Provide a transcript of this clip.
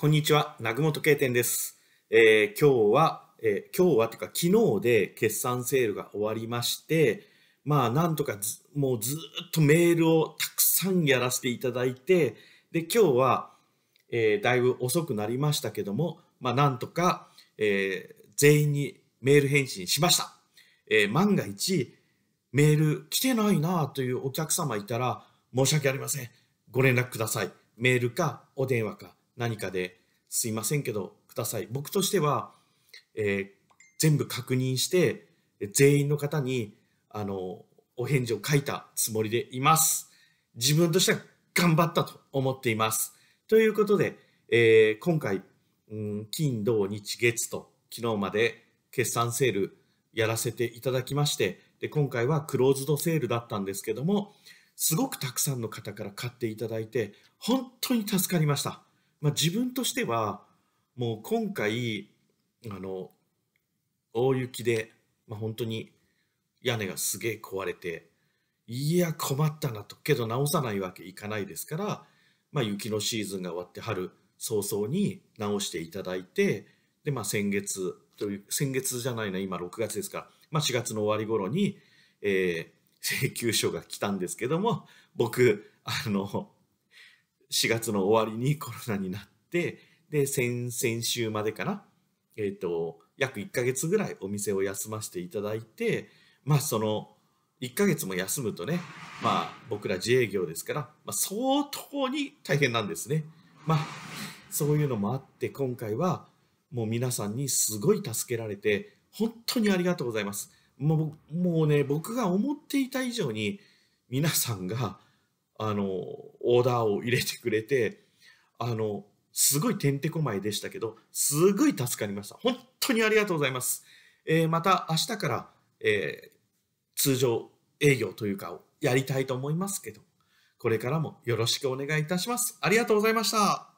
こんにちは、南雲時計店です。えー、今日は、えー、今日はというか昨日で決算セールが終わりまして、まあなんとかもうずっとメールをたくさんやらせていただいて、で、今日は、えー、だいぶ遅くなりましたけども、まあなんとか、えー、全員にメール返信しました。えー、万が一、メール来てないなというお客様いたら、申し訳ありません。ご連絡ください。メールかお電話か。何かですいませんけどください。僕としては、えー、全部確認して、全員の方に、あの、お返事を書いたつもりでいます。自分としては頑張ったと思っています。ということで、えー、今回、うん、金、土、日、月と昨日まで決算セールやらせていただきまして、で今回はクローズドセールだったんですけども、すごくたくさんの方から買っていただいて、本当に助かりました。まあ、自分としてはもう今回あの大雪で、まあ、本当に屋根がすげえ壊れていや困ったなとけど直さないわけいかないですから、まあ、雪のシーズンが終わって春早々に直していただいてで、まあ、先月という先月じゃないな今6月ですから、まあ、4月の終わり頃に、えー、請求書が来たんですけども僕あの4月の終わりにコロナになって、で、先々週までかな、えっ、ー、と、約1ヶ月ぐらいお店を休ませていただいて、まあその、1ヶ月も休むとね、まあ僕ら自営業ですから、まあ、相当に大変なんですね。まあ、そういうのもあって、今回はもう皆さんにすごい助けられて、本当にありがとうございます。もうもうね、僕が思っていた以上に皆さんがあのオーダーを入れてくれてあのすごいてんてこまいでしたけどすごい助かりました本当にありがとうございます、えー、また明日から、えー、通常営業というかをやりたいと思いますけどこれからもよろしくお願いいたしますありがとうございました